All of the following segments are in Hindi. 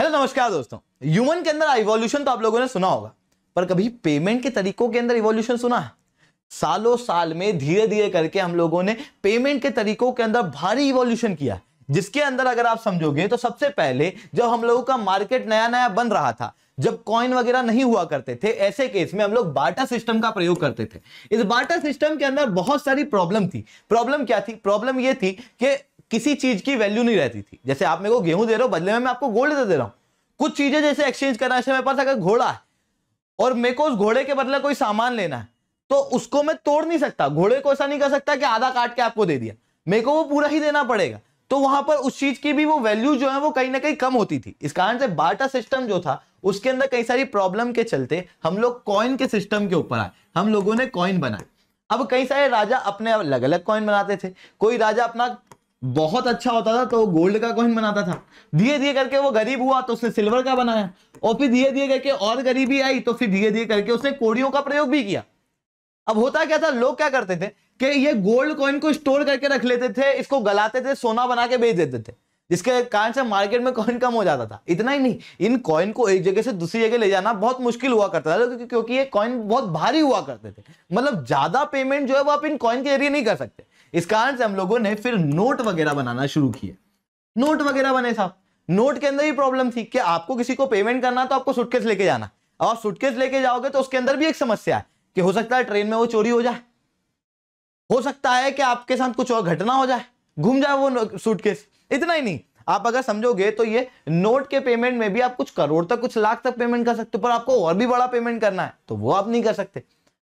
हेलो नमस्कार दोस्तों ह्यूमन के अंदर इवोल्यूशन तो आप लोगों ने सुना होगा पर कभी पेमेंट के तरीकों के अंदर इवोल्यूशन सुना है सालों साल में धीरे धीरे करके हम लोगों ने पेमेंट के तरीकों के अंदर भारी इवोल्यूशन किया जिसके अंदर अगर आप समझोगे तो सबसे पहले जब हम लोगों का मार्केट नया नया बन रहा था जब कॉइन वगैरह नहीं हुआ करते थे ऐसे केस में हम लोग बाटा सिस्टम का प्रयोग करते थे इस बाटा सिस्टम के अंदर बहुत सारी प्रॉब्लम थी प्रॉब्लम क्या थी प्रॉब्लम ये थी कि किसी चीज की वैल्यू नहीं रहती थी जैसे आप मेरे को गेहूं दे रहे हो बदले में मैं आपको गोल्ड दे दे रहा हूं कुछ चीजें जैसे एक्सचेंज करना जैसे मेरे पास अगर घोड़ा है और मेरे को उस घोड़े के बदले कोई सामान लेना है तो उसको मैं तोड़ नहीं सकता घोड़े को ऐसा नहीं कर सकता कि आधा काट के आपको दे दिया मेरे को वो पूरा ही देना पड़ेगा तो वहां पर उस चीज की भी वो वैल्यू जो है वो कहीं ना कहीं कम होती थी इस कारण से बाटा सिस्टम जो था उसके अंदर कई सारी प्रॉब्लम के चलते हम लोग कॉइन के सिस्टम के ऊपर आए हम लोगों ने कॉइन बनाए अब कई सारे राजा अपने अलग अलग कॉइन बनाते थे कोई राजा अपना बहुत अच्छा होता था तो गोल्ड का कॉइन बनाता था धीरे धीरे करके वो गरीब हुआ तो उसने सिल्वर का बनाया और फिर धीरे धीरे करके और गरीबी आई तो फिर धीरे धीरे करके उसने कोड़ियों का प्रयोग भी किया अब होता क्या था लोग क्या करते थे कि ये गोल्ड कॉइन को स्टोर करके रख लेते थे इसको गलाते थे सोना बना के बेच देते थे जिसके कारण से मार्केट में कॉइन कम हो जाता था इतना ही नहीं इन कॉइन को एक जगह से दूसरी जगह ले जाना बहुत मुश्किल हुआ करता था क्योंकि क्योंकि ये कॉइन बहुत भारी हुआ करते थे मतलब ज्यादा पेमेंट जो है वो आप इन कॉइन के जरिए नहीं कर सकते इस कारण से हम लोगों ने फिर नोट वगैरह बनाना शुरू किया नोट वगैरह बने साहब नोट के अंदर ही प्रॉब्लम थी कि आपको किसी को पेमेंट करना तो आपको सुटकेस लेके जाना और आप सुटकेस लेके जाओगे तो उसके अंदर भी एक समस्या है कि हो सकता है ट्रेन में वो चोरी हो जाए हो सकता है कि आपके साथ कुछ और घटना हो जाए घूम जाए वो सूटकेस इतना ही नहीं आप अगर समझोगे तो ये नोट के पेमेंट में भी आप कुछ करोड़ तक कुछ लाख तक पेमेंट कर सकते हो पर आपको और भी बड़ा पेमेंट करना है तो वो आप नहीं कर सकते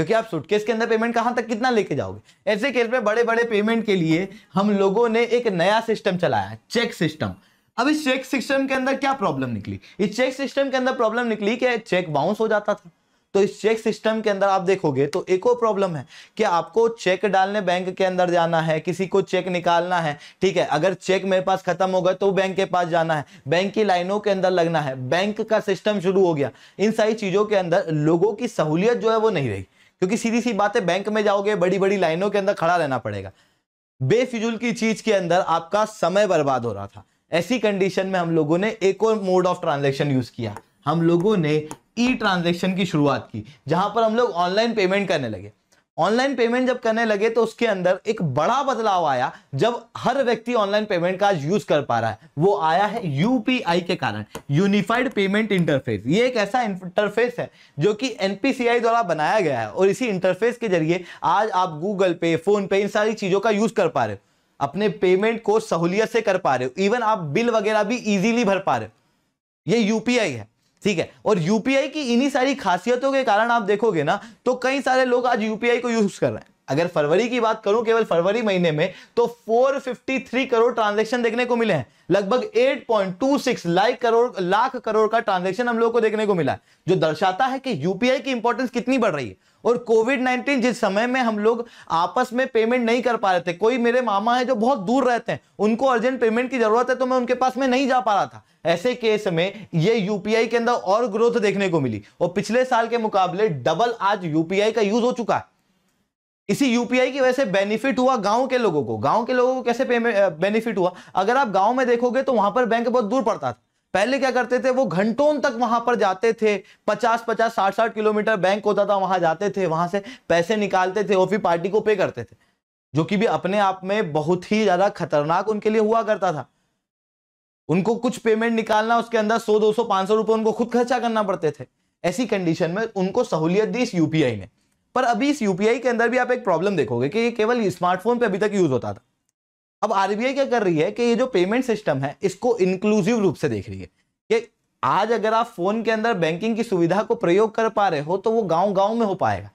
क्योंकि आप सूटकेस के अंदर पेमेंट कहां तक कितना लेके जाओगे ऐसे केस में बड़े बड़े पेमेंट के लिए हम लोगों ने एक नया सिस्टम चलाया चेक सिस्टम अब इस चेक सिस्टम के अंदर क्या प्रॉब्लम निकली इस चेक सिस्टम के अंदर प्रॉब्लम निकली कि चेक बाउंस हो जाता था तो इस चेक सिस्टम के अंदर आप देखोगे तो एक और प्रॉब्लम है कि आपको चेक डालने बैंक के अंदर जाना है किसी को चेक निकालना है ठीक है अगर चेक मेरे पास खत्म होगा तो बैंक के पास जाना है बैंक की लाइनों के अंदर लगना है बैंक का सिस्टम शुरू हो गया इन सारी चीज़ों के अंदर लोगों की सहूलियत जो है वो नहीं रही क्योंकि सीधी सी बात है बैंक में जाओगे बड़ी बड़ी लाइनों के अंदर खड़ा रहना पड़ेगा बेफिजूल की चीज के अंदर आपका समय बर्बाद हो रहा था ऐसी कंडीशन में हम लोगों ने एक और मोड ऑफ ट्रांजेक्शन यूज किया हम लोगों ने ई ट्रांजेक्शन की शुरुआत की जहां पर हम लोग ऑनलाइन पेमेंट करने लगे ऑनलाइन पेमेंट जब करने लगे तो उसके अंदर एक बड़ा बदलाव आया जब हर व्यक्ति ऑनलाइन पेमेंट का यूज कर पा रहा है वो आया है यूपीआई के कारण यूनिफाइड पेमेंट इंटरफेस ये एक ऐसा इंटरफेस है जो कि एनपीसीआई द्वारा बनाया गया है और इसी इंटरफेस के जरिए आज आप गूगल पे फोन पे इन सारी चीजों का यूज कर पा रहे हो अपने पेमेंट को सहूलियत से कर पा रहे हो इवन आप बिल वगैरह भी इजीली भर पा रहे हो ये यूपीआई है ठीक है और यूपीआई की इन्हीं सारी खासियतों के कारण आप देखोगे ना तो कई सारे लोग आज यूपीआई को यूज कर रहे हैं अगर फरवरी की बात करूं केवल फरवरी महीने में तो 453 करोड़ ट्रांजैक्शन देखने को मिले हैं लगभग 8.26 लाख करोड़ लाख करोड़ का ट्रांजैक्शन हम लोगों को देखने को मिला है जो दर्शाता है कि यूपीआई की इंपॉर्टेंस कितनी बढ़ रही है और कोविड 19 जिस समय में हम लोग आपस में पेमेंट नहीं कर पा रहे थे कोई मेरे मामा है जो बहुत दूर रहते हैं उनको अर्जेंट पेमेंट की जरूरत है तो मैं उनके पास में नहीं जा पा रहा था ऐसे केस में ये यूपीआई के अंदर और ग्रोथ देखने को मिली और पिछले साल के मुकाबले डबल आज यूपीआई का यूज हो चुका है इसी यूपीआई की वजह से बेनिफिट हुआ गांव के लोगों को गांव के लोगों को कैसे बेनिफिट हुआ अगर आप गांव में देखोगे तो वहां पर बैंक बहुत दूर पड़ता था पहले क्या करते थे वो घंटों तक वहां पर जाते थे पचास पचास साठ साठ किलोमीटर बैंक होता था वहां जाते थे वहां से पैसे निकालते थे और फिर पार्टी को पे करते थे जो कि भी अपने आप में बहुत ही ज्यादा खतरनाक उनके लिए हुआ करता था उनको कुछ पेमेंट निकालना उसके अंदर सौ दो सौ पांच सौ रुपए उनको खुद खर्चा करना पड़ते थे ऐसी कंडीशन में उनको सहूलियत दी इस यूपीआई ने पर अभी इस यूपीआई के अंदर भी आप एक प्रॉब्लम देखोगे कि ये केवल स्मार्टफोन पे अभी तक यूज होता था अब आरबीआई क्या कर रही है कि ये जो पेमेंट सिस्टम है इसको इंक्लूसिव रूप से देख रही है कि आज अगर आप फोन के अंदर बैंकिंग की सुविधा को प्रयोग कर पा रहे हो तो वो गांव गांव में हो पाएगा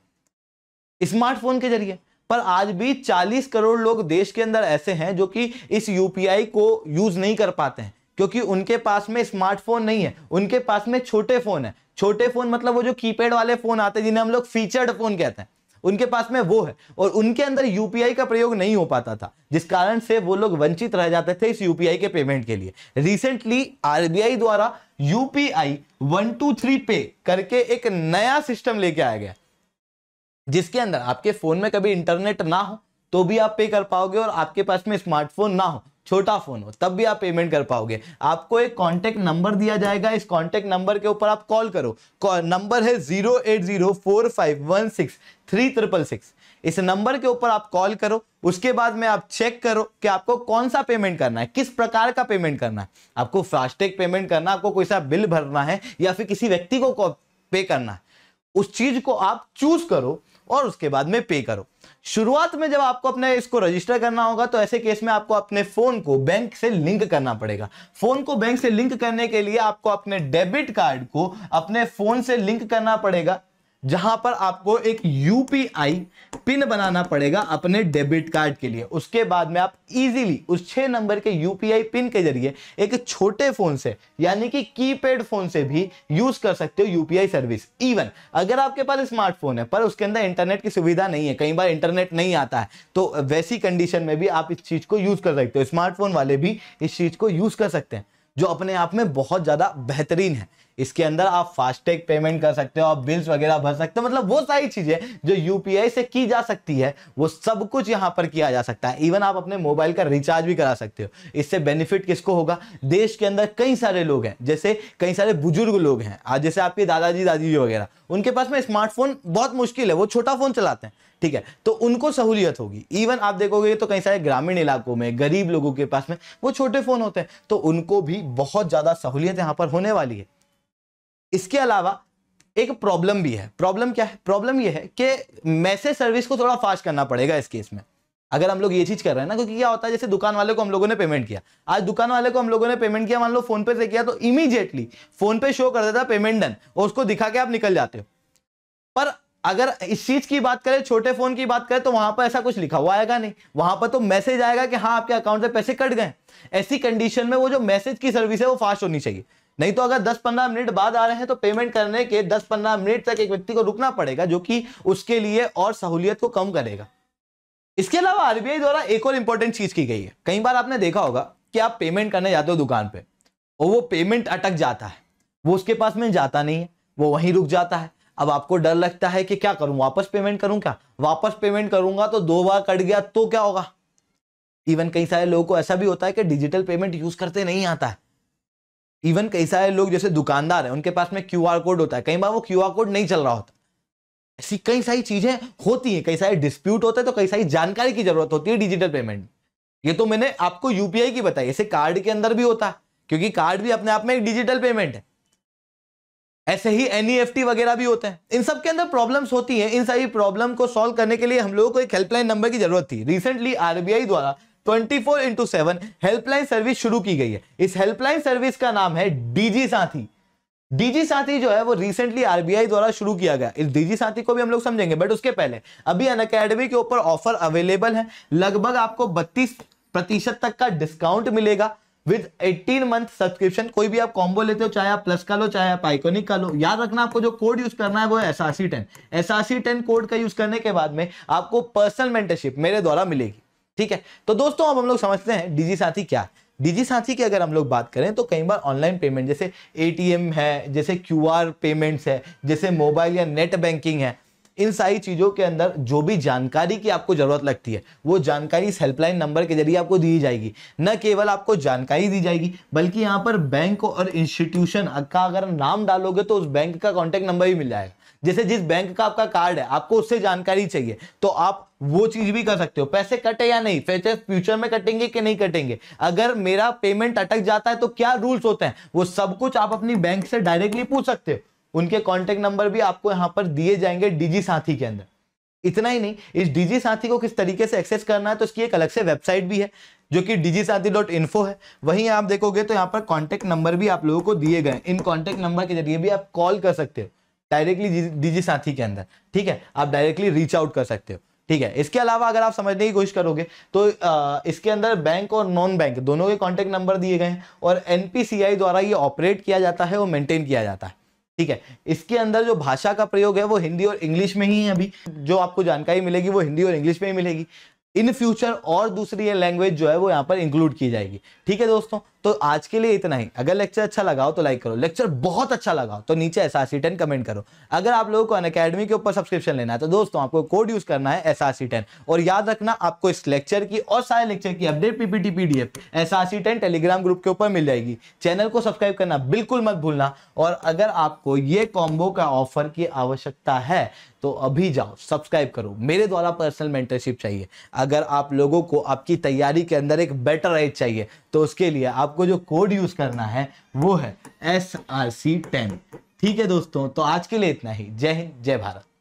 स्मार्टफोन के जरिए पर आज भी 40 करोड़ लोग देश के अंदर ऐसे हैं जो कि इस यूपीआई को यूज नहीं कर पाते हैं क्योंकि उनके पास में स्मार्टफोन नहीं है उनके पास में छोटे फोन है छोटे फोन मतलब वो जो कीपैड वाले फोन आते हैं जिन्हें हम लोग फीचर्ड फोन कहते हैं उनके पास में वो है और उनके अंदर यूपीआई का प्रयोग नहीं हो पाता था जिस कारण से वो लोग वंचित रह जाते थे इस यूपीआई के पेमेंट के लिए रिसेंटली आरबीआई द्वारा UPI one two three pay करके एक नया सिस्टम लेके आया गया जिसके अंदर आपके फोन में कभी इंटरनेट ना हो तो भी आप पे कर पाओगे और आपके पास में स्मार्टफोन ना हो छोटा फोन हो तब भी आप पेमेंट कर पाओगे आपको एक कॉन्टैक्ट नंबर दिया जाएगा इस कॉन्टेक्ट नंबर के ऊपर आप कॉल करो नंबर है zero eight zero four five one six three triple six इस नंबर के ऊपर आप कॉल करो उसके बाद में आप चेक करो कि आपको कौन सा पेमेंट करना है किस प्रकार का पेमेंट करना है आपको फास्टैग पेमेंट करना आपको कोई सा बिल भरना है या फिर किसी व्यक्ति को पे करना है उस चीज को आप चूज करो और उसके बाद में पे करो शुरुआत में जब आपको अपने इसको रजिस्टर करना होगा तो ऐसे केस में आपको अपने फोन को बैंक से लिंक करना पड़ेगा फोन को बैंक से लिंक करने के लिए आपको अपने डेबिट कार्ड को अपने फोन से लिंक करना पड़ेगा जहां पर आपको एक यूपीआई पिन बनाना पड़ेगा अपने डेबिट कार्ड के लिए उसके बाद में आप इजीली उस छः नंबर के यूपीआई पिन के जरिए एक छोटे फ़ोन से यानी कि कीपैड फ़ोन से भी यूज़ कर सकते हो यूपीआई सर्विस इवन अगर आपके पास स्मार्टफोन है पर उसके अंदर इंटरनेट की सुविधा नहीं है कई बार इंटरनेट नहीं आता है तो वैसी कंडीशन में भी आप इस चीज़ को यूज़ कर सकते हो स्मार्टफोन वाले भी इस चीज़ को यूज़ कर सकते हैं जो अपने आप में बहुत ज़्यादा बेहतरीन है इसके अंदर आप फास्टैग पेमेंट कर सकते हो आप बिल्स वगैरह भर सकते हो मतलब वो सारी चीज़ें जो यूपीआई से की जा सकती है वो सब कुछ यहाँ पर किया जा सकता है इवन आप अपने मोबाइल का रिचार्ज भी करा सकते हो इससे बेनिफिट किसको होगा देश के अंदर कई सारे लोग हैं जैसे कई सारे बुजुर्ग लोग हैं आज जैसे आपके दादाजी दादी वगैरह उनके पास में स्मार्टफोन बहुत मुश्किल है वो छोटा फोन चलाते हैं ठीक है तो उनको सहूलियत होगी इवन आप देखोगे तो कई सारे ग्रामीण इलाकों में गरीब लोगों के पास में वो छोटे फोन होते हैं तो उनको भी बहुत ज़्यादा सहूलियत यहाँ पर होने वाली है इसके अलावा एक प्रॉब्लम भी है प्रॉब्लम क्या है प्रॉब्लम ये है कि मैसेज सर्विस को थोड़ा फास्ट करना पड़ेगा इस केस में अगर हम लोग ये चीज कर रहे हैं ना क्योंकि क्या होता है जैसे दुकान वाले को हम लोगों ने पेमेंट किया आज दुकान वाले को हम लोगों ने पेमेंट किया मान लो फोन पे से किया तो इमीडिएटली फोन पे शो कर देता पेमेंट डन और उसको दिखा के आप निकल जाते हो पर अगर इस चीज की बात करें छोटे फोन की बात करें तो वहां पर ऐसा कुछ लिखा हुआ आएगा नहीं वहां पर तो मैसेज आएगा कि हाँ आपके अकाउंट से पैसे कट गए ऐसी कंडीशन में वो जो मैसेज की सर्विस है वो फास्ट होनी चाहिए नहीं तो अगर 10-15 मिनट बाद आ रहे हैं तो पेमेंट करने के 10-15 मिनट तक एक व्यक्ति को रुकना पड़ेगा जो कि उसके लिए और सहूलियत को कम करेगा इसके अलावा आरबीआई द्वारा एक और इंपॉर्टेंट चीज की गई है कई बार आपने देखा होगा कि आप पेमेंट करने जाते हो दुकान पर और वो पेमेंट अटक जाता है वो उसके पास में जाता नहीं है वो वहीं रुक जाता है अब आपको डर लगता है कि क्या करूं वापस पेमेंट करूं क्या वापस पेमेंट करूंगा तो दो बार कट गया तो क्या होगा इवन कई सारे लोगों को ऐसा भी होता है कि डिजिटल पेमेंट यूज करते नहीं आता है इवन कई सारे लोग जैसे दुकानदार है उनके पास में क्यू कोड होता है कई बार वो क्यू कोड नहीं चल रहा होता ऐसी कई सारी चीज़ें होती हैं कई सारे डिस्प्यूट होते हैं तो कई सारी जानकारी की जरूरत होती है डिजिटल पेमेंट ये तो मैंने आपको यूपीआई की बताई ऐसे कार्ड के अंदर भी होता है क्योंकि कार्ड भी अपने आप में एक डिजिटल पेमेंट है ऐसे ही एनईएफटी e वगैरह भी होते हैं इन सब के अंदर प्रॉब्लम्स होती हैं इन सारी प्रॉब्लम को सॉल्व करने के लिए हम लोगों को एक हेल्पलाइन नंबर की जरूरत थी रिसेंटली आरबीआई द्वारा twenty four into seven helpline service शुरू की गई है इस हेल्पलाइन सर्विस का नाम है डीजी साथी डीजी साथी जो है वो रिसेंटली आरबीआई द्वारा शुरू किया गया इस डीजी साथी को भी हम लोग समझेंगे बट उसके पहले अभी अन अकेडमी के ऊपर ऑफर अवेलेबल है लगभग आपको बत्तीस प्रतिशत तक का डिस्काउंट मिलेगा विद 18 मंथ सब्सक्रिप्शन कोई भी आप कॉम्बो लेते हो चाहे आप प्लस का लो चाहे आप आइकोनिक का लो याद रखना आपको जो कोड यूज करना है वो S R ten SRC ten code का यूज करने के बाद में आपको पर्सनल मेंटरशिप मेरे द्वारा मिलेगी ठीक है तो दोस्तों अब हम लोग समझते हैं डिजी साथी क्या है डिजी साथी की अगर हम लोग बात करें तो कई बार ऑनलाइन पेमेंट जैसे एटीएम है जैसे क्यूआर पेमेंट्स है जैसे मोबाइल या नेट बैंकिंग है इन सारी चीज़ों के अंदर जो भी जानकारी की आपको ज़रूरत लगती है वो जानकारी इस हेल्पलाइन नंबर के जरिए आपको दी जाएगी न केवल आपको जानकारी दी जाएगी बल्कि यहाँ पर बैंक और इंस्टीट्यूशन का अगर नाम डालोगे तो उस बैंक का कॉन्टैक्ट नंबर भी मिल जाएगा जैसे जिस बैंक का आपका कार्ड है आपको उससे जानकारी चाहिए तो आप वो चीज भी कर सकते हो पैसे कटे या नहीं फैसे फ्यूचर में कटेंगे कि नहीं कटेंगे अगर मेरा पेमेंट अटक जाता है तो क्या रूल्स होते हैं वो सब कुछ आप अपनी बैंक से डायरेक्टली पूछ सकते हो उनके कॉन्टेक्ट नंबर भी आपको यहाँ पर दिए जाएंगे डीजी साथी के अंदर इतना ही नहीं इस डीजी साथी को किस तरीके से एक्सेस करना है तो इसकी एक अलग से वेबसाइट भी है जो कि डीजी साथी डॉट इन्फो है वहीं आप देखोगे तो यहाँ पर कॉन्टेक्ट नंबर भी आप लोगों को दिए गए इन कॉन्टेक्ट नंबर के जरिए भी आप कॉल कर सकते हो डायरेक्टली दीजिए साथी के अंदर ठीक है आप डायरेक्टली रीच आउट कर सकते हो ठीक है इसके अलावा अगर आप समझने की कोशिश करोगे तो आ, इसके अंदर बैंक और नॉन बैंक दोनों के कॉन्टैक्ट नंबर दिए गए हैं और एनपीसीआई द्वारा ये ऑपरेट किया जाता है और मेंटेन किया जाता है ठीक है इसके अंदर जो भाषा का प्रयोग है वो हिंदी और इंग्लिश में ही है अभी जो आपको जानकारी मिलेगी वो हिंदी और इंग्लिश में ही मिलेगी इन फ्यूचर और दूसरी लैंग्वेज जो है वो यहाँ पर इंक्लूड की जाएगी ठीक है दोस्तों तो आज के लिए इतना ही अगर लेक्चर अच्छा लगाओ तो लाइक करो लेक्चर बहुत अच्छा लगाओ तो नीचे S R C ten comment करो अगर आप लोगों को अन अकेडमी के ऊपर सब्सक्रिप्शन लेना है तो दोस्तों आपको कोड यूज करना है एस आर सी टेन और याद रखना आपको इस लेक्चर की और सारे लेक्चर की update PPT PDF S R C ten telegram group के ऊपर मिल जाएगी चैनल को सब्सक्राइब करना बिल्कुल मत भूलना और अगर आपको ये कॉम्बो का ऑफर की आवश्यकता है तो अभी जाओ सब्सक्राइब करो मेरे द्वारा पर्सनल मेंटरशिप चाहिए अगर आप लोगों को आपकी तैयारी के अंदर एक बेटर एज चाहिए तो उसके लिए आप आपको जो कोड यूज करना है वो है एस आर सी टेन ठीक है दोस्तों तो आज के लिए इतना ही जय हिंद जय भारत